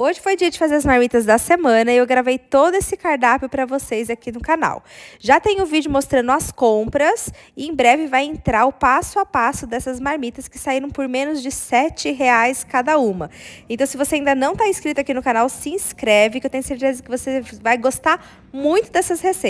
Hoje foi dia de fazer as marmitas da semana e eu gravei todo esse cardápio para vocês aqui no canal. Já tem o um vídeo mostrando as compras e em breve vai entrar o passo a passo dessas marmitas que saíram por menos de R$ 7,00 cada uma. Então se você ainda não está inscrito aqui no canal, se inscreve que eu tenho certeza que você vai gostar muito dessas receitas.